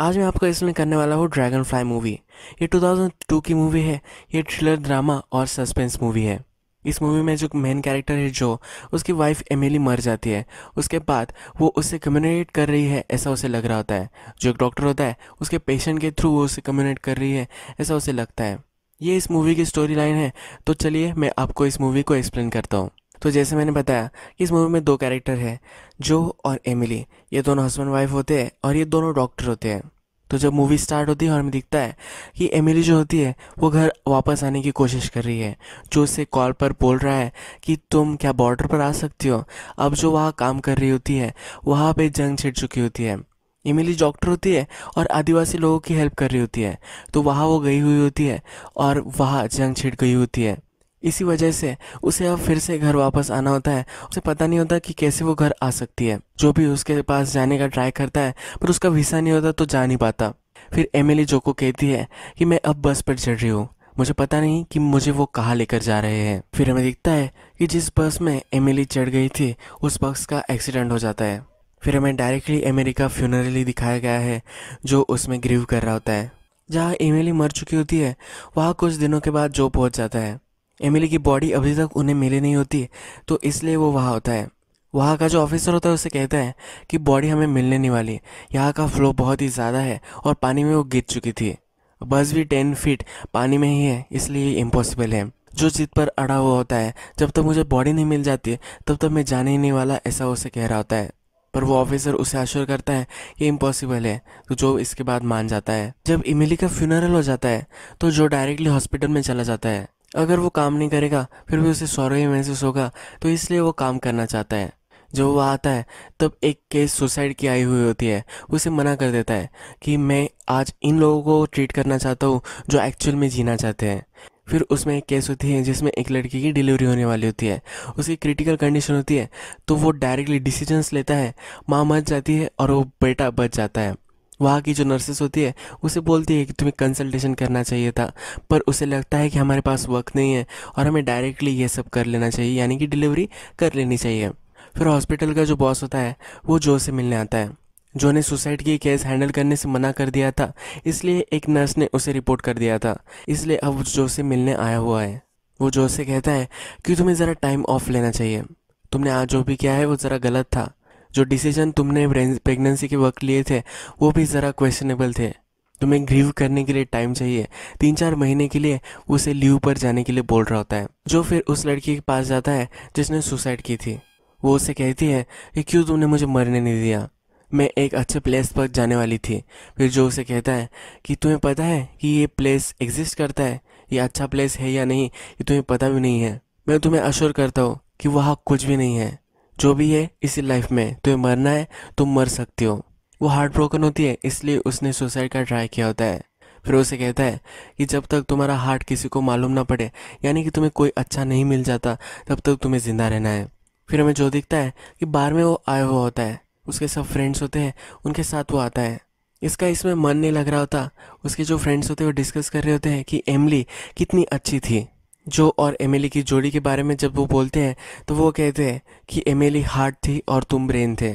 आज मैं आपको इसमें करने वाला हूँ ड्रैगन फ्लाई मूवी ये 2002 की मूवी है ये थ्रिलर ड्रामा और सस्पेंस मूवी है इस मूवी में जो मेन कैरेक्टर है जो उसकी वाइफ एमिली मर जाती है उसके बाद वो उससे कम्युनिकेट कर रही है ऐसा उसे लग रहा होता है जो एक डॉक्टर होता है उसके पेशेंट के थ्रू वो उसे कम्युनिकेट कर रही है ऐसा उसे लगता है ये इस मूवी की स्टोरी लाइन है तो चलिए मैं आपको इस मूवी को एक्सप्लेन करता हूँ तो जैसे मैंने बताया कि इस मूवी में दो कैरेक्टर है जो और एमिली ये दोनों हस्बैंड वाइफ होते हैं और ये दोनों डॉक्टर होते हैं तो जब मूवी स्टार्ट होती है और हमें दिखता है कि एमिली जो होती है वो घर वापस आने की कोशिश कर रही है जो उसे कॉल पर बोल रहा है कि तुम क्या बॉर्डर पर आ सकती हो अब जो वहाँ काम कर रही होती है वहाँ पर जंग छिड़ चुकी होती है इमिली डॉक्टर होती है और आदिवासी लोगों की हेल्प कर रही होती है तो वहाँ वो गई हुई होती है और वहाँ जंग छिड़ गई होती है इसी वजह से उसे अब फिर से घर वापस आना होता है उसे पता नहीं होता कि कैसे वो घर आ सकती है जो भी उसके पास जाने का ट्राई करता है पर उसका वीसा नहीं होता तो जा नहीं पाता फिर एमिली जो को कहती है कि मैं अब बस पर चढ़ रही हूँ मुझे पता नहीं कि मुझे वो कहाँ लेकर जा रहे हैं फिर हमें दिखता है कि जिस बस में एमिली चढ़ गई थी उस बस का एक्सीडेंट हो जाता है फिर हमें डायरेक्टली अमेरिका फ्यूनरली दिखाया गया है जो उसमें ग्रीव कर रहा होता है जहाँ एमिली मर चुकी होती है वहाँ कुछ दिनों के बाद जो पहुँच जाता है एमिली की बॉडी अभी तक उन्हें मिली नहीं होती तो इसलिए वो वहाँ होता है वहाँ का जो ऑफिसर होता है उसे कहता है कि बॉडी हमें मिलने नहीं वाली यहाँ का फ्लो बहुत ही ज़्यादा है और पानी में वो गिर चुकी थी बस भी टेन फीट पानी में ही है इसलिए ये इम्पॉसिबल है जो जिद पर अड़ा हुआ होता है जब तक मुझे बॉडी नहीं मिल जाती तब तक मैं जाने ही नहीं वाला ऐसा उसे कह रहा होता है पर वो ऑफिसर उसे आश्योर करता है ये इम्पॉसिबल है तो जो इसके बाद मान जाता है जब इमिली का फ्यूनरल हो जाता है तो जो डायरेक्टली हॉस्पिटल में चला जाता है अगर वो काम नहीं करेगा फिर भी उसे सौरव ही महसूस होगा तो इसलिए वो काम करना चाहता है जब वो आता है तब एक केस सुसाइड की आई हुई होती है उसे मना कर देता है कि मैं आज इन लोगों को ट्रीट करना चाहता हूँ जो एक्चुअल में जीना चाहते हैं फिर उसमें एक केस होती है जिसमें एक लड़की की डिलीवरी होने वाली होती है उसकी क्रिटिकल कंडीशन होती है तो वो डायरेक्टली डिसीजंस लेता है माँ मर जाती है और वो बेटा बच जाता है वहाँ की जो नर्सेस होती है उसे बोलती है कि तुम्हें कंसल्टेशन करना चाहिए था पर उसे लगता है कि हमारे पास वक्त नहीं है और हमें डायरेक्टली ये सब कर लेना चाहिए यानी कि डिलीवरी कर लेनी चाहिए फिर हॉस्पिटल का जो बॉस होता है वो जो से मिलने आता है जो ने सुसाइड की केस हैंडल करने से मना कर दिया था इसलिए एक नर्स ने उसे रिपोर्ट कर दिया था इसलिए अब जो से मिलने आया हुआ है वो जो से कहता है कि तुम्हें ज़रा टाइम ऑफ लेना चाहिए तुमने आज जो भी किया है वो ज़रा गलत था जो डिसीजन तुमने प्रेगनेंसी के वक्त लिए थे वो भी ज़रा क्वेश्चनेबल थे तुम्हें ग्रीव करने के लिए टाइम चाहिए तीन चार महीने के लिए उसे लीव पर जाने के लिए बोल रहा होता है जो फिर उस लड़की के पास जाता है जिसने सुसाइड की थी वो उसे कहती है कि क्यों तुमने मुझे मरने नहीं दिया मैं एक अच्छे प्लेस पर जाने वाली थी फिर जो उसे कहता है कि तुम्हें पता है कि ये प्लेस एग्जिस्ट करता है ये अच्छा प्लेस है या नहीं ये तुम्हें पता भी नहीं है मैं तुम्हें अश्योर करता हूँ कि वहाँ कुछ भी नहीं है जो भी है इसी लाइफ में तुम्हें मरना है तुम मर सकती हो वो हार्ट ब्रोकन होती है इसलिए उसने सुसाइड का ट्राई किया होता है फिर उसे कहता है कि जब तक तुम्हारा हार्ट किसी को मालूम ना पड़े यानी कि तुम्हें कोई अच्छा नहीं मिल जाता तब तक तुम्हें ज़िंदा रहना है फिर हमें जो दिखता है कि बार में वो आया हुआ होता है उसके सब फ्रेंड्स होते हैं उनके साथ वो आता है इसका इसमें मन नहीं लग रहा होता उसके जो फ्रेंड्स होते हैं वो डिस्कस कर रहे होते हैं कि एमली कितनी अच्छी थी जो और एमिली की जोड़ी के बारे में जब वो बोलते हैं तो वो कहते हैं कि एमिली हार्ट थी और तुम ब्रेन थे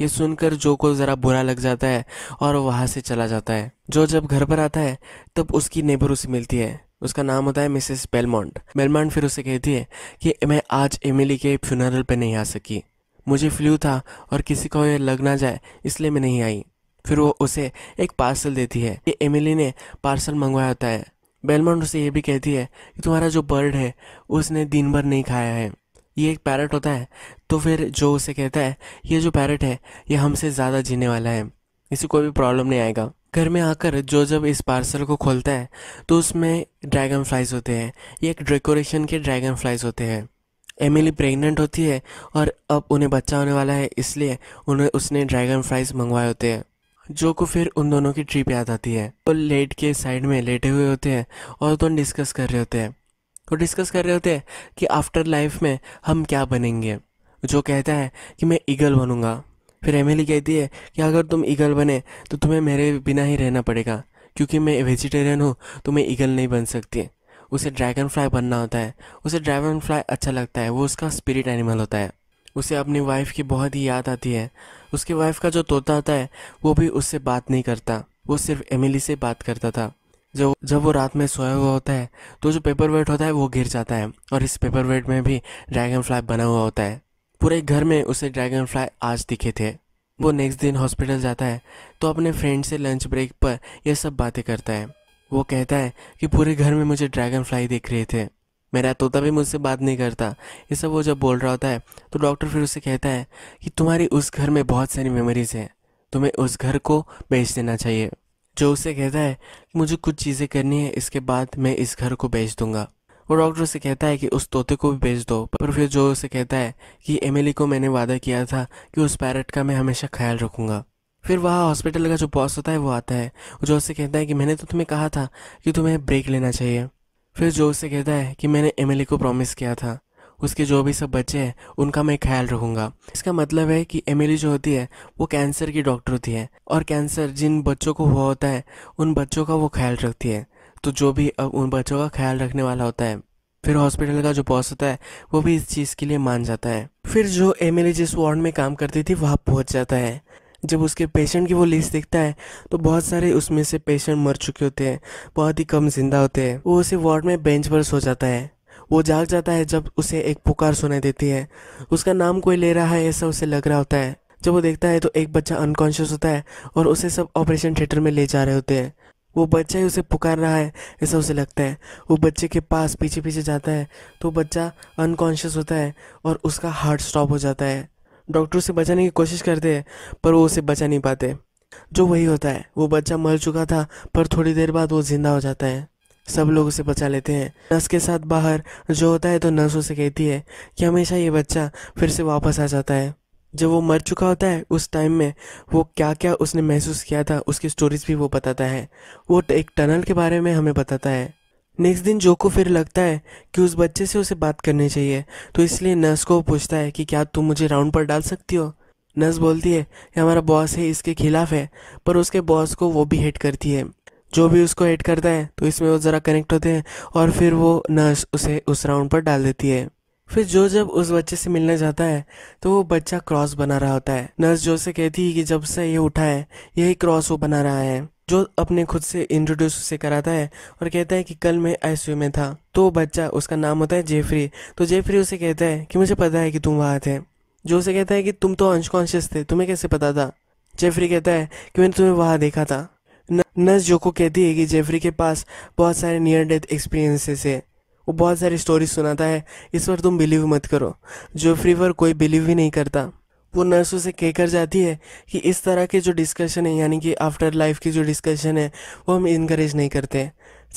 ये सुनकर जो को ज़रा बुरा लग जाता है और वहाँ से चला जाता है जो जब घर पर आता है तब उसकी नेबर उसे मिलती है उसका नाम होता है मिसेस बेलमोंट बेलमोंट फिर उसे कहती है कि मैं आज एमिली के फ्यूनरल पर नहीं आ सकी मुझे फ्लू था और किसी को यह लग ना जाए इसलिए मैं नहीं आई फिर वो उसे एक पार्सल देती है कि एमिली ने पार्सल मंगवाया होता है बेलमंड उसे यह भी कहती है कि तुम्हारा जो बर्ड है उसने दिन भर नहीं खाया है ये एक पैरट होता है तो फिर जो उसे कहता है ये जो पैरट है ये हमसे ज़्यादा जीने वाला है इसे कोई भी प्रॉब्लम नहीं आएगा घर में आकर जो जब इस पार्सल को खोलता है तो उसमें ड्रैगन फ्लाइज होते हैं ये एक डेकोरेशन के ड्रैगन फ्लाइज होते हैं एमिली प्रेग्नेंट होती है और अब उन्हें बच्चा होने वाला है इसलिए उन्हें उसने ड्रैगन फ्लाइज मंगवाए होते हैं जो को फिर उन दोनों की ट्रिप याद आती है तो लेट के साइड में लेटे हुए होते हैं और दोनों तो डिस्कस कर रहे होते हैं तो डिस्कस कर रहे होते हैं कि आफ्टर लाइफ में हम क्या बनेंगे जो कहता है कि मैं ईगल बनूंगा फिर एमिली कहती है कि अगर तुम ईगल बने तो तुम्हें मेरे बिना ही रहना पड़ेगा क्योंकि मैं वेजिटेरियन हूँ तो मैं ईगल नहीं बन सकती उसे ड्रैगन फ्लाई बनना होता है उसे ड्रैगन फ्लाई अच्छा लगता है वो उसका स्पिरिट एनिमल होता है उसे अपनी वाइफ की बहुत ही याद आती है उसकी वाइफ का जो तोता आता है वो भी उससे बात नहीं करता वो सिर्फ एमिली से बात करता था जब जब वो रात में सोया हुआ होता है तो जो पेपर वेट होता है वो गिर जाता है और इस पेपर वेट में भी ड्रैगन फ्लाई बना हुआ होता है पूरे घर में उसे ड्रैगन फ्लाई आज दिखे थे वो नेक्स्ट दिन हॉस्पिटल जाता है तो अपने फ्रेंड से लंच ब्रेक पर यह सब बातें करता है वो कहता है कि पूरे घर में मुझे ड्रैगन फ्लाई दिख रहे थे मेरा तोता भी मुझसे बात नहीं करता ये सब वो जब बोल रहा होता है तो डॉक्टर फिर उसे कहता है कि तुम्हारी उस घर में बहुत सारी मेमोरीज़ हैं तुम्हें उस घर को बेच देना चाहिए जो उसे कहता है कि मुझे कुछ चीज़ें करनी है इसके बाद मैं इस घर को बेच दूंगा वो डॉक्टर उसे कहता है कि उस तोते को भी बेच दो पर फिर जो उसे कहता है कि एमिली को मैंने वादा किया था कि उस पैरट का मैं हमेशा ख्याल रखूँगा फिर वहाँ हॉस्पिटल का जो बॉस होता है वो आता है जो उसे कहता है कि मैंने तो तुम्हें कहा था कि तुम्हें ब्रेक लेना चाहिए फिर जो उससे कहता है कि मैंने एम को प्रॉमिस किया था उसके जो भी सब बच्चे हैं उनका मैं ख्याल रखूंगा इसका मतलब है कि एम जो होती है वो कैंसर की डॉक्टर होती है और कैंसर जिन बच्चों को हुआ होता है उन बच्चों का वो ख्याल रखती है तो जो भी अब उन बच्चों का ख्याल रखने वाला होता है फिर हॉस्पिटल का जो बॉस होता है वो भी इस चीज़ के लिए मान जाता है फिर जो एम जिस वार्ड में काम करती थी वहाँ पहुँच जाता है जब उसके पेशेंट की वो लिस्ट देखता है तो बहुत सारे उसमें से पेशेंट मर चुके होते हैं बहुत ही कम जिंदा होते हैं वो उसे वार्ड में बेंच पर सो जाता है वो जाग जाता है जब उसे एक पुकार सुनाई देती है उसका नाम कोई ले रहा है ऐसा उसे लग रहा होता है जब वो देखता है तो एक बच्चा अनकॉन्शियस होता है और उसे सब ऑपरेशन थिएटर में ले जा रहे होते हैं वो बच्चा ही उसे पुकार रहा है ऐसा उसे लगता है वो बच्चे के पास पीछे पीछे जाता है तो बच्चा अनकॉन्शियस होता है और उसका हार्ट स्टॉप हो जाता है डॉक्टर उसे बचाने की कोशिश करते हैं पर वो उसे बचा नहीं पाते जो वही होता है वो बच्चा मर चुका था पर थोड़ी देर बाद वो जिंदा हो जाता है सब लोग उसे बचा लेते हैं नर्स के साथ बाहर जो होता है तो नर्स उसे कहती है कि हमेशा ये बच्चा फिर से वापस आ जाता है जब वो मर चुका होता है उस टाइम में वो क्या क्या उसने महसूस किया था उसकी स्टोरीज भी वो बताता है वो एक टनल के बारे में हमें बताता है नेक्स्ट दिन जो को फिर लगता है कि उस बच्चे से उसे बात करनी चाहिए तो इसलिए नर्स को पूछता है कि क्या तुम मुझे राउंड पर डाल सकती हो नर्स बोलती है कि हमारा बॉस है इसके खिलाफ है पर उसके बॉस को वो भी हेट करती है जो भी उसको हेट करता है तो इसमें वो ज़रा कनेक्ट होते हैं और फिर वो नर्स उसे उस राउंड पर डाल देती है फिर जो जब उस बच्चे से मिलने जाता है तो वो बच्चा क्रॉस बना रहा होता है नर्स जो से कहती है कि जब से ये उठा है यही क्रॉस वो बना रहा है जो अपने खुद से इंट्रोड्यूस उसे कराता है और कहता है कि कल मैं आईसीयू में था तो बच्चा उसका नाम होता है जेफरी तो जेफरी उसे कहता है कि मुझे पता है कि तुम वहाँ थे जो उसे कहता है कि तुम तो अनकॉन्शियस थे तुम्हें कैसे पता था जेफरी कहता है कि मैंने तुम्हें वहाँ देखा था नर्स जो को कहती है कि जेफरी के पास बहुत सारे नियर डेथ एक्सपीरियंसेस है वो बहुत सारी स्टोरी सुनाता है इस पर तुम बिलीव मत करो जेफरी पर कोई बिलीव ही नहीं करता वो उसे कह कहकर जाती है कि इस तरह के जो डिस्कशन है यानी कि आफ्टर लाइफ की जो डिस्कशन है वो हम इनक्रेज नहीं करते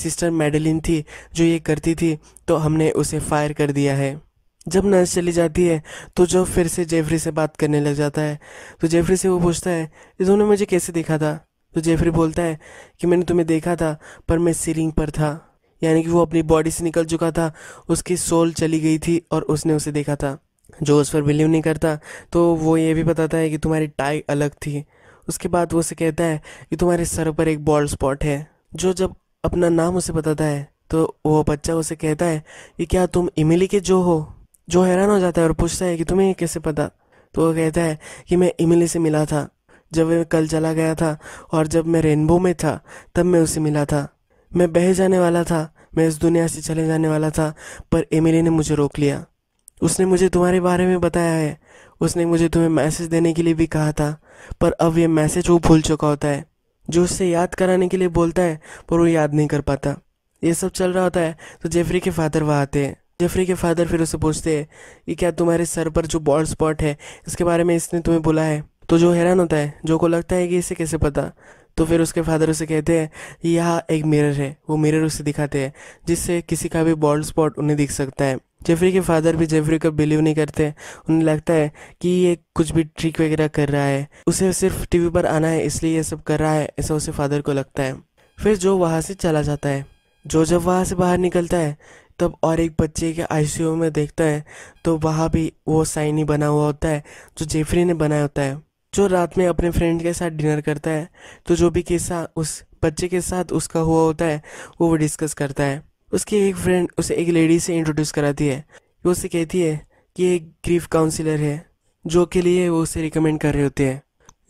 सिस्टर मेडलिन थी जो ये करती थी तो हमने उसे फायर कर दिया है जब नर्स चली जाती है तो जो फिर से जेफरी से बात करने लग जाता है तो जेफरी से वो पूछता है इन्होंने मुझे कैसे देखा था तो जेफरी बोलता है कि मैंने तुम्हें देखा था पर मैं सीरिंग पर था यानी कि वो अपनी बॉडी से निकल चुका था उसकी सोल चली गई थी और उसने उसे देखा था जो उस पर बिलीव नहीं करता तो वो ये भी बताता है कि तुम्हारी टाई अलग थी उसके बाद वो उसे कहता है कि तुम्हारे सर पर एक बॉल स्पॉट है जो जब अपना नाम उसे बताता है तो वो बच्चा उसे कहता है कि क्या तुम इमिली के जो हो जो हैरान हो जाता है और पूछता है कि तुम्हें कैसे पता तो वो कहता है कि मैं इमिली से मिला था जब मैं कल चला गया था और जब मैं रेनबो में था तब मैं उसे मिला था मैं बह जाने वाला था मैं इस दुनिया से चले जाने वाला था पर इमिली ने मुझे रोक लिया उसने मुझे तुम्हारे बारे में बताया है उसने मुझे तुम्हें मैसेज देने के लिए भी कहा था पर अब ये मैसेज वो भूल चुका होता है जो उससे याद कराने के लिए बोलता है पर वो याद नहीं कर पाता ये सब चल रहा होता है तो जेफरी के फादर वहाँ आते हैं जेफरी के फादर फिर उसे पूछते हैं कि क्या तुम्हारे सर पर जो बॉल स्पॉट है इसके बारे में इसने तुम्हें बोला है तो जो हैरान होता है जो को लगता है कि इसे कैसे पता तो फिर उसके फादर उसे कहते हैं यहाँ एक मिरर है वो मिरर उसे दिखाते हैं जिससे किसी का भी बॉल स्पॉट उन्हें दिख सकता है जेफरी के फादर भी जेफरी को बिलीव नहीं करते उन्हें लगता है कि ये कुछ भी ट्रिक वगैरह कर रहा है उसे सिर्फ टीवी पर आना है इसलिए ये सब कर रहा है ऐसा उसे फादर को लगता है फिर जो वहाँ से चला जाता है जो जब वहाँ से बाहर निकलता है तब और एक बच्चे के आईसीयू में देखता है तो वहाँ भी वो साइन ही बना हुआ होता है जो जेफरी ने बनाया होता है जो रात में अपने फ्रेंड के साथ डिनर करता है तो जो भी किस्सा उस बच्चे के साथ उसका हुआ होता है वो वो डिस्कस करता है उसकी एक फ्रेंड उसे एक लेडी से इंट्रोड्यूस कराती है वो उसे कहती है कि एक ग्रीफ काउंसिलर है जो के लिए वो उसे रिकमेंड कर रहे होते हैं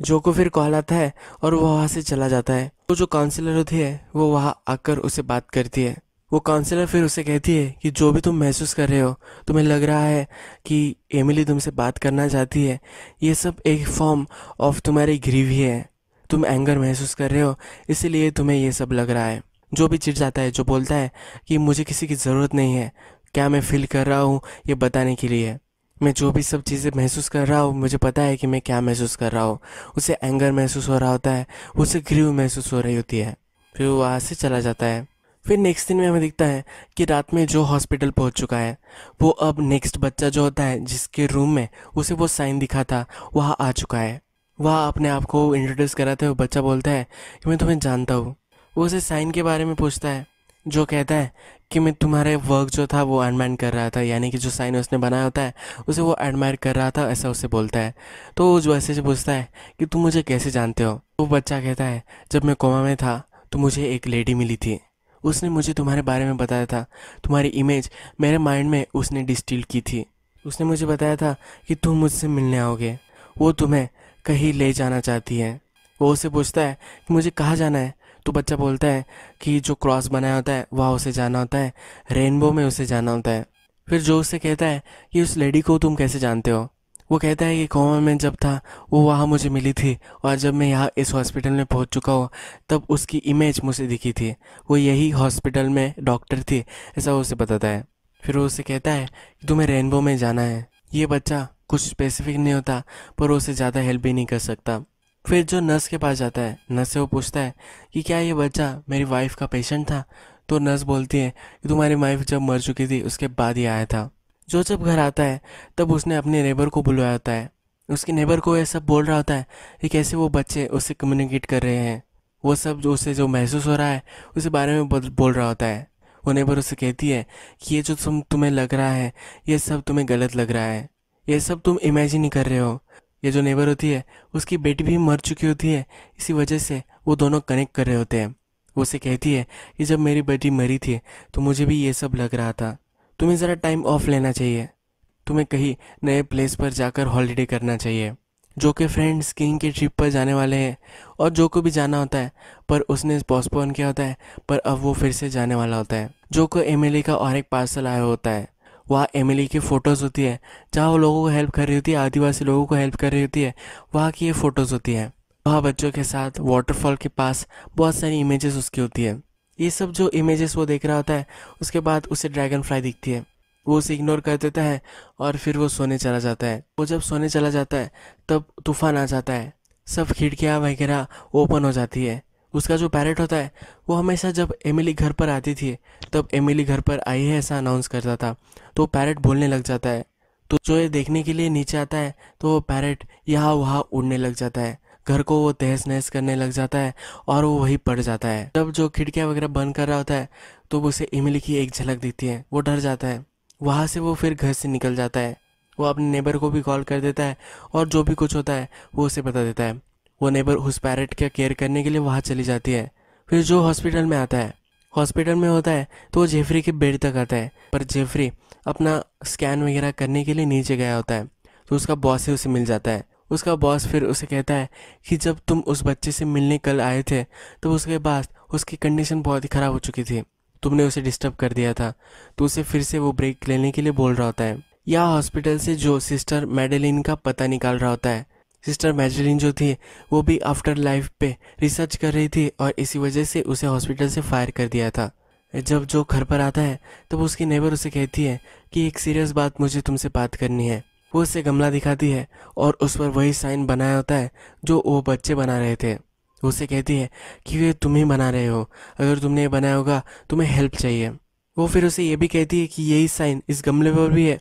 जो को फिर कॉल आता है और वो वहाँ से चला जाता है तो जो काउंसिलर होती है वो वहाँ आकर उसे बात करती है वो काउंसिलर फिर उसे कहती है कि जो भी तुम महसूस कर रहे हो तुम्हें लग रहा है कि एमिली तुमसे बात करना चाहती है ये सब एक फॉर्म ऑफ तुम्हारी ग्रीवी है तुम एंगर महसूस कर रहे हो इसीलिए तुम्हें ये सब लग रहा है जो भी चिढ़ जाता है जो बोलता है कि मुझे किसी की ज़रूरत नहीं है क्या मैं फील कर रहा हूँ ये बताने के लिए मैं जो भी सब चीज़ें महसूस कर रहा हूँ मुझे पता है कि मैं क्या महसूस कर रहा हूँ उसे एंगर महसूस हो रहा होता है उसे ग्रीव महसूस हो रही होती है फिर वो वहाँ से चला जाता है फिर नेक्स्ट दिन में हमें दिखता है कि रात में जो हॉस्पिटल पहुँच चुका है वो अब नेक्स्ट बच्चा जो होता है जिसके रूम में उसे वो साइन दिखा था वहाँ आ चुका है वह अपने आप को इंट्रोड्यूस कराते हुए बच्चा बोलता है कि मैं तुम्हें जानता हूँ वो उसे साइन के बारे में पूछता है जो कहता है कि मैं तुम्हारे वर्क जो था वो एडमायर कर रहा था यानी कि जो साइन उसने बनाया होता है उसे वो एडमायर कर रहा था ऐसा उसे बोलता है तो वो जो ऐसे से पूछता है कि तुम मुझे कैसे जानते हो वो बच्चा कहता है जब मैं कोमा में था तो मुझे एक लेडी मिली थी उसने मुझे तुम्हारे बारे में बताया था तुम्हारी इमेज मेरे माइंड में उसने डिस्टिल की थी उसने मुझे बताया था कि तुम मुझसे मिलने आओगे वो तुम्हें कहीं ले जाना चाहती है वो उसे पूछता है कि मुझे कहाँ जाना है तो बच्चा बोलता है कि जो क्रॉस बनाया होता है वहाँ उसे जाना होता है रेनबो में उसे जाना होता है फिर जो उससे कहता है कि उस लेडी को तुम कैसे जानते हो वो कहता है कि कौन में जब था वो वहाँ मुझे मिली थी और जब मैं यहाँ इस हॉस्पिटल में पहुँच चुका हूँ तब उसकी इमेज मुझे दिखी थी वो यही हॉस्पिटल में डॉक्टर थी ऐसा उसे बताता है फिर वो उसे कहता है कि तुम्हें रेनबो में जाना है ये बच्चा कुछ स्पेसिफिक नहीं होता पर उसे ज़्यादा हेल्प भी नहीं कर सकता फिर जो नर्स के पास जाता है नर्स से वो पूछता है कि क्या ये बच्चा मेरी वाइफ का पेशेंट था तो नर्स बोलती है कि तुम्हारी वाइफ जब मर चुकी थी उसके बाद ही आया था जो जब घर आता है तब उसने अपने नेबर को बुलवाया होता है उसके नेबर को यह सब बोल रहा होता है कि कैसे वो बच्चे उससे कम्युनिकेट कर रहे हैं वो सब जो उसे जो महसूस हो रहा है उसके बारे में बोल रहा होता है वो नेबर उसे कहती है कि ये जो तुम तुम्हें लग रहा है ये सब तुम्हें गलत लग रहा है ये सब तुम इमेजिन ही कर रहे हो ये जो नेबर होती है उसकी बेटी भी मर चुकी होती है इसी वजह से वो दोनों कनेक्ट कर रहे होते हैं वो उसे कहती है कि जब मेरी बेटी मरी थी तो मुझे भी ये सब लग रहा था तुम्हें ज़रा टाइम ऑफ लेना चाहिए तुम्हें कहीं नए प्लेस पर जाकर हॉलीडे करना चाहिए जो के फ्रेंड स्कीइंग की ट्रिप पर जाने वाले हैं और जो को भी जाना होता है पर उसने पोस्टपोन किया होता है पर अब वो फिर से जाने वाला होता है जो को एम का और एक पार्सल आया होता है वहाँ एम की फ़ोटोज़ होती है जहाँ वो लोगों को हेल्प कर रही होती है आदिवासी लोगों को हेल्प कर रही होती है वहाँ की ये फ़ोटोज़ होती है वहाँ बच्चों के साथ वाटरफॉल के पास बहुत सारी इमेजेस उसकी होती है ये सब जो इमेजेस वो देख रहा होता है उसके बाद उसे ड्रैगन फ्लाई दिखती है वो उसे इग्नोर कर देता है और फिर वो सोने चला जाता है वो जब सोने चला जाता है तब तूफान आ जाता है सब खिड़कियाँ वगैरह ओपन हो जाती है उसका जो पैरेट होता है वो हमेशा जब एमिली घर पर आती थी तब एमिली घर पर आई है ऐसा अनाउंस करता था तो पैरेट बोलने लग जाता है तो जो ये देखने के लिए नीचे आता है तो वो पैरेट यहाँ वहाँ उड़ने लग जाता है घर को वो तहस नहस करने लग जाता है और वो वहीं पड़ जाता है जब जो खिड़कियाँ वगैरह बंद कर रहा होता है तो उसे इमली की एक झलक दिखती है वो डर जाता है वहाँ से वो फिर घर से निकल जाता है वो अपने नेबर को भी कॉल कर देता है और जो भी कुछ होता है वो उसे बता देता है वो नेबर उस पैरेट का केयर करने के लिए वहाँ चली जाती है फिर जो हॉस्पिटल में आता है हॉस्पिटल में होता है तो वो जेफरी के बेड तक आता है पर जेफरी अपना स्कैन वगैरह करने के लिए नीचे गया होता है तो उसका बॉस ही उसे मिल जाता है उसका बॉस फिर उसे कहता है कि जब तुम उस बच्चे से मिलने कल आए थे तो उसके बाद उसकी कंडीशन बहुत ही ख़राब हो चुकी थी तुमने उसे डिस्टर्ब कर दिया था तो उसे फिर से वो ब्रेक लेने के लिए बोल रहा होता है या हॉस्पिटल से जो सिस्टर मेडेलिन का पता निकाल रहा होता है सिस्टर मैजरीन जो थी वो भी आफ्टर लाइफ पे रिसर्च कर रही थी और इसी वजह से उसे हॉस्पिटल से फायर कर दिया था जब जो घर पर आता है तब तो उसकी नेबर उसे कहती है कि एक सीरियस बात मुझे तुमसे बात करनी है वो उसे गमला दिखाती है और उस पर वही साइन बनाया होता है जो वो बच्चे बना रहे थे उसे कहती है कि ये तुम ही बना रहे हो अगर तुमने ये बनाया होगा तुम्हें हेल्प चाहिए वो फिर उसे ये भी कहती है कि यही साइन इस गमले पर भी है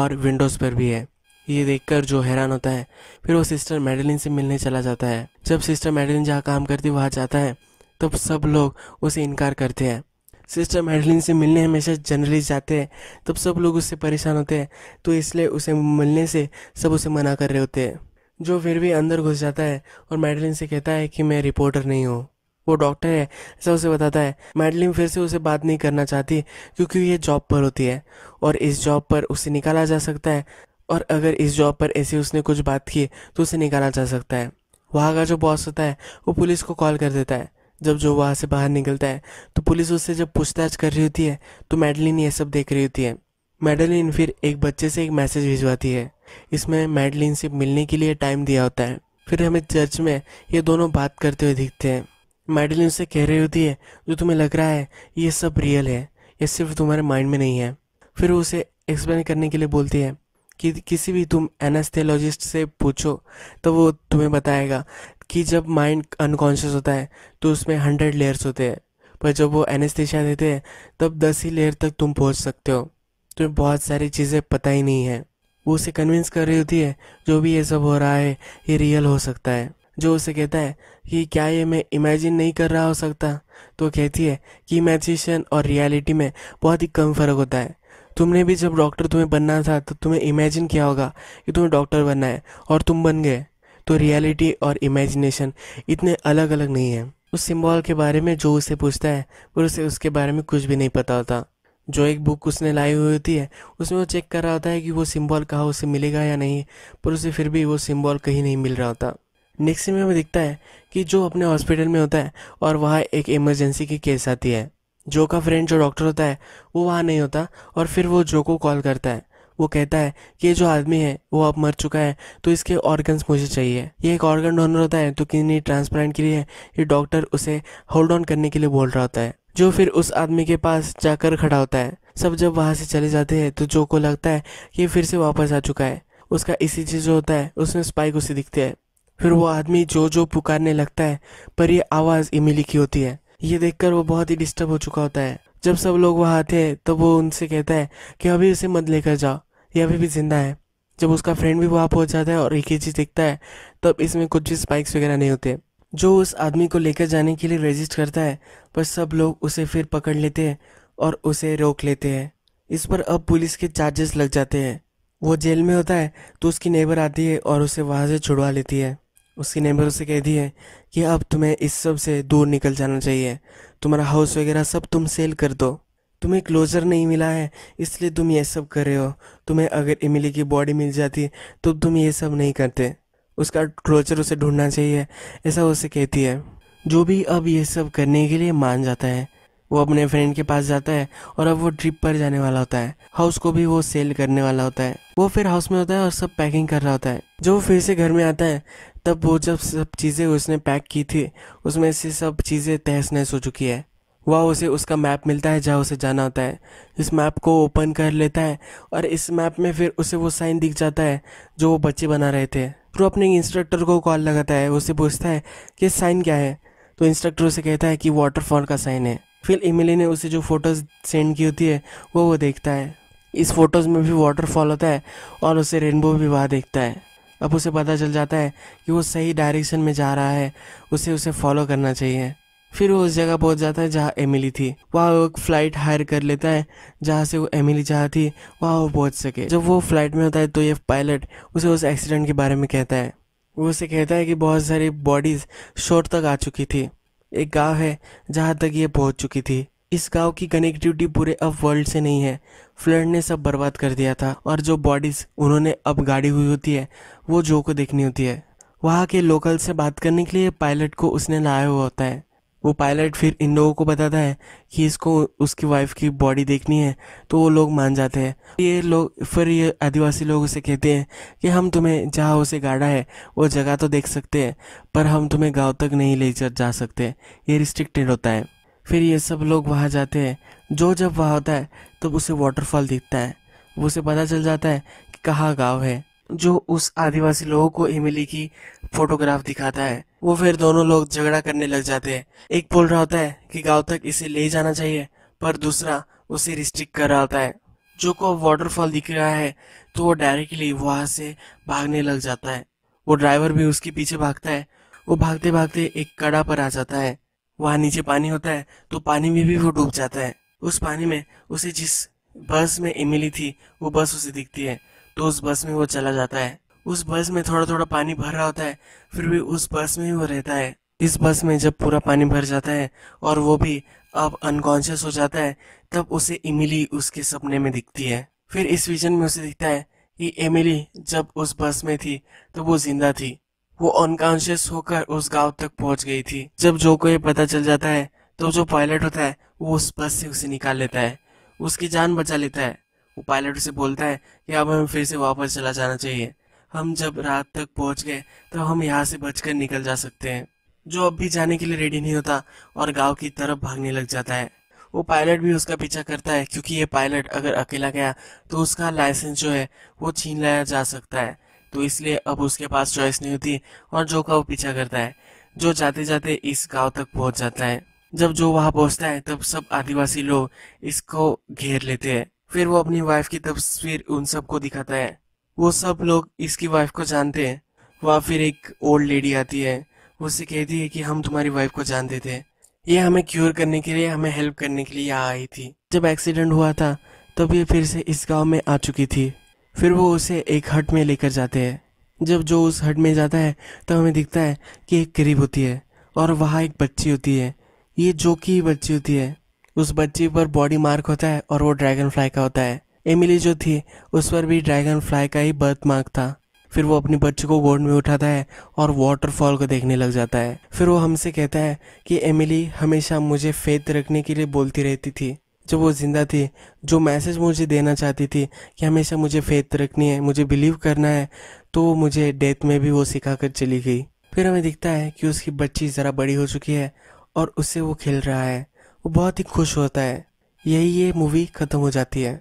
और विंडोज़ पर भी है ये देखकर जो हैरान होता है फिर वो सिस्टर मेडलिन से मिलने चला जाता है जब सिस्टर मेडलिन जहाँ काम करती वहाँ जाता है तब सब लोग उसे इनकार करते हैं सिस्टर मेडलिन से मिलने हमेशा जनरली जाते हैं तब सब लोग उससे परेशान होते हैं तो इसलिए उसे मिलने से सब उसे मना कर रहे होते हैं जो फिर भी अंदर घुस जाता है और मेडलिन से कहता है कि मैं रिपोर्टर नहीं हूँ वो डॉक्टर है ऐसा उसे बताता है मैडलिन फिर से उसे बात नहीं करना चाहती क्योंकि ये जॉब पर होती है और इस जॉब पर उसे निकाला जा सकता है और अगर इस जॉब पर ऐसे उसने कुछ बात की तो उसे निकाला जा सकता है वहाँ का जो बॉस होता है वो पुलिस को कॉल कर देता है जब जो वहाँ से बाहर निकलता है तो पुलिस उससे जब पूछताछ कर रही होती है तो मेडलिन ये सब देख रही होती है मेडलिन फिर एक बच्चे से एक मैसेज भिजवाती है इसमें मेडलिन से मिलने के लिए टाइम दिया होता है फिर हमें चर्च में ये दोनों बात करते हुए दिखते हैं मेडलिन उसे कह रही होती है जो तुम्हें लग रहा है ये सब रियल है ये सिर्फ तुम्हारे माइंड में नहीं है फिर वो उसे एक्सप्लेन करने के लिए बोलती है कि किसी भी तुम एनेस्थेलॉजिस्ट से पूछो तो वो तुम्हें बताएगा कि जब माइंड अनकॉन्शियस होता है तो उसमें हंड्रेड लेयर्स होते हैं पर जब वो एनेस्थेशिया देते हैं तब दस ही लेयर तक तुम पहुंच सकते हो तुम्हें बहुत सारी चीज़ें पता ही नहीं है वो उसे कन्विंस कर रही होती है जो भी ये सब हो रहा है ये रियल हो सकता है जो उसे कहता है कि क्या ये मैं इमेजिन नहीं कर रहा हो सकता तो कहती है कि इमेजिनेशन और रियलिटी में बहुत ही कम फ़र्क होता है तुमने भी जब डॉक्टर तुम्हें बनना था तो तुम्हें इमेजिन किया होगा कि तुम्हें डॉक्टर बनना है और तुम बन गए तो रियलिटी और इमेजिनेशन इतने अलग अलग नहीं है उस सिम्बॉल के बारे में जो उसे पूछता है पर उसे उसके बारे में कुछ भी नहीं पता होता जो एक बुक उसने लाई हुई होती है उसमें वो चेक कर रहा होता है कि वो सिम्बॉल कहाँ उसे मिलेगा या नहीं पर उसे फिर भी वो सिम्बॉल कहीं नहीं मिल रहा होता नेक्स्ट में दिखता है कि जो अपने हॉस्पिटल में होता है और वहाँ एक इमरजेंसी की केस आती है जो का फ्रेंड जो डॉक्टर होता है वो वहाँ नहीं होता और फिर वो जो को कॉल करता है वो कहता है कि ये जो आदमी है वो अब मर चुका है तो इसके ऑर्गन्स मुझे चाहिए ये एक ऑर्गन डोनर होता है तो किडनी ट्रांसप्लांट के लिए ये डॉक्टर उसे होल्ड ऑन करने के लिए बोल रहा होता है जो फिर उस आदमी के पास जाकर खड़ा होता है सब जब वहाँ से चले जाते हैं तो जो को लगता है कि फिर से वापस आ चुका है उसका इसी चीज़ जो होता है उसमें स्पाइक उसे दिखते हैं फिर वो आदमी जो जो पुकारने लगता है पर यह आवाज़ इमिली की होती है ये देखकर वो बहुत ही डिस्टर्ब हो चुका होता है जब सब लोग वहाँ आते हैं तो वो उनसे कहता है कि अभी उसे मत लेकर जाओ ये अभी भी जिंदा है जब उसका फ्रेंड भी वहाँ पहुँच जाता है और एक ही चीज़ दिखता है तब इसमें कुछ भी स्पाइक्स वगैरह नहीं होते जो उस आदमी को लेकर जाने के लिए रजिस्ट करता है पर सब लोग उसे फिर पकड़ लेते हैं और उसे रोक लेते हैं इस पर अब पुलिस के चार्जेस लग जाते हैं वो जेल में होता है तो उसकी नेबर आती है और उसे वहाँ से छुड़वा लेती है उसकी नेबर उसे कहती है कि अब तुम्हें इस सब से दूर निकल जाना चाहिए तुम्हारा हाउस वगैरह सब तुम सेल कर दो तुम्हें क्लोजर नहीं मिला है इसलिए तुम ये सब कर रहे हो तुम्हें अगर इमिली की बॉडी मिल जाती तो तुम ये सब नहीं करते उसका क्लोजर उसे ढूंढना चाहिए ऐसा उसे कहती है जो भी अब ये सब करने के लिए मान जाता है वो अपने फ्रेंड के पास जाता है और अब वो ट्रिप पर जाने वाला होता है हाउस को भी वो सेल करने वाला होता है वो फिर हाउस में होता है और सब पैकिंग कर रहा होता है जो फिर से घर में आता है तब वो जब सब चीज़ें उसने पैक की थी उसमें से सब चीज़ें तहस नहस हो चुकी है वह उसे उसका मैप मिलता है जहाँ उसे जाना होता है इस मैप को ओपन कर लेता है और इस मैप में फिर उसे वो साइन दिख जाता है जो वो बच्चे बना रहे थे वो अपने इंस्ट्रक्टर को कॉल लगाता है उसे पूछता है कि साइन क्या है तो इंस्ट्रक्टर उसे कहता है कि वाटरफॉल का साइन है फिर इमिली ने उसे जो फ़ोटोज़ सेंड की होती है वो वो देखता है इस फोटोज़ में भी वाटरफॉल होता है और उसे रेनबो भी वहाँ देखता है अब उसे पता चल जाता है कि वो सही डायरेक्शन में जा रहा है उसे उसे फॉलो करना चाहिए फिर वो उस जगह पहुंच जाता है जहाँ एमिली थी वहाँ वो एक फ़्लाइट हायर कर लेता है जहाँ से वो एमिली जहाँ थी वहाँ वो पहुंच सके जब वो फ्लाइट में होता है तो ये पायलट उसे उस एक्सीडेंट के बारे में कहता है वो उसे कहता है कि बहुत सारी बॉडीज़ शोर तक आ चुकी थी एक गांव है जहाँ तक ये पहुंच चुकी थी इस गांव की कनेक्टिविटी पूरे अब वर्ल्ड से नहीं है फ्लड ने सब बर्बाद कर दिया था और जो बॉडीज़ उन्होंने अब गाड़ी हुई होती है वो जो को देखनी होती है वहाँ के लोकल से बात करने के लिए पायलट को उसने लाया हुआ होता है वो पायलट फिर इन लोगों को बताता है कि इसको उसकी वाइफ की बॉडी देखनी है तो वो लोग मान जाते हैं ये लोग फिर ये आदिवासी लोग उसे कहते हैं कि हम तुम्हें जहाँ उसे गाड़ा है वो जगह तो देख सकते हैं पर हम तुम्हें गांव तक नहीं ले जा सकते ये रिस्ट्रिक्टेड होता है फिर ये सब लोग वहाँ जाते हैं जो जब वहाँ होता है तब तो उसे वाटरफॉल दिखता है वो उसे पता चल जाता है कि कहाँ गाँव है जो उस आदिवासी लोगों को इमली की फोटोग्राफ दिखाता है वो फिर दोनों लोग झगड़ा करने लग जाते हैं एक बोल रहा होता है कि गांव तक इसे ले जाना चाहिए पर दूसरा उसे रिस्ट्रिक्ट कर रहा होता है जो को वाटरफॉल दिख रहा है तो वो डायरेक्टली वहाँ से भागने लग जाता है वो ड्राइवर भी उसके पीछे भागता है वो भागते भागते एक कड़ा पर आ जाता है वहाँ नीचे पानी होता है तो पानी में भी वो डूब जाता है उस पानी में उसे जिस बस में इमिली थी वो बस उसे दिखती है तो उस बस में वो चला जाता है उस बस में थोड़ा थोड़ा पानी भर रहा होता है फिर भी उस बस में ही वो रहता है इस बस में जब पूरा पानी भर जाता है और वो भी अब अनकॉन्शियस हो जाता है तब उसे इमिली उसके सपने में दिखती है फिर इस विजन में उसे दिखता है कि एमिली जब उस बस में थी तो वो जिंदा थी वो अनकॉन्शियस होकर उस गांव तक पहुंच गई थी जब जो को ये पता चल जाता है तो जो पायलट होता है वो उस बस से उसे निकाल लेता है उसकी जान बचा लेता है वो पायलट उसे बोलता है कि अब हमें फिर से वापस चला जाना चाहिए हम जब रात तक पहुंच गए तो हम यहाँ से बचकर निकल जा सकते हैं जो अब भी जाने के लिए रेडी नहीं होता और गांव की तरफ भागने लग जाता है वो पायलट भी उसका पीछा करता है क्योंकि ये पायलट अगर अकेला गया तो उसका लाइसेंस जो है वो छीन लाया जा सकता है तो इसलिए अब उसके पास चॉइस नहीं होती और जो का वो पीछा करता है जो जाते जाते इस गांव तक पहुंच जाता है जब जो वहां पहुंचता है तब सब आदिवासी लोग इसको घेर लेते हैं फिर वो अपनी वाइफ की तस्वीर उन सबको दिखाता है वो सब लोग इसकी वाइफ को जानते हैं वहाँ फिर एक ओल्ड लेडी आती है उससे कहती है कि हम तुम्हारी वाइफ को जानते थे ये हमें क्योर करने के लिए हमें हेल्प करने के लिए यहाँ आई थी जब एक्सीडेंट हुआ था तब ये फिर से इस गांव में आ चुकी थी फिर वो उसे एक हट में लेकर जाते हैं जब जो उस हट में जाता है तो हमें दिखता है कि एक करीब होती है और वहाँ एक बच्ची होती है ये जो की बच्ची होती है उस बच्ची पर बॉडी मार्क होता है और वो ड्रैगन फ्लाई का होता है एमिली जो थी उस पर भी ड्रैगन फ्लाई का ही बर्थ मार्क था फिर वो अपनी बच्ची को गोद में उठाता है और वाटरफॉल को देखने लग जाता है फिर वो हमसे कहता है कि एमिली हमेशा मुझे फेत रखने के लिए बोलती रहती थी जब वो ज़िंदा थी जो मैसेज मुझे देना चाहती थी कि हमेशा मुझे फेथ रखनी है मुझे बिलीव करना है तो मुझे डेथ में भी वो सिखा कर चली गई फिर हमें दिखता है कि उसकी बच्ची ज़रा बड़ी हो चुकी है और उससे वो खेल रहा है वो बहुत ही खुश होता है यही ये मूवी ख़त्म हो जाती है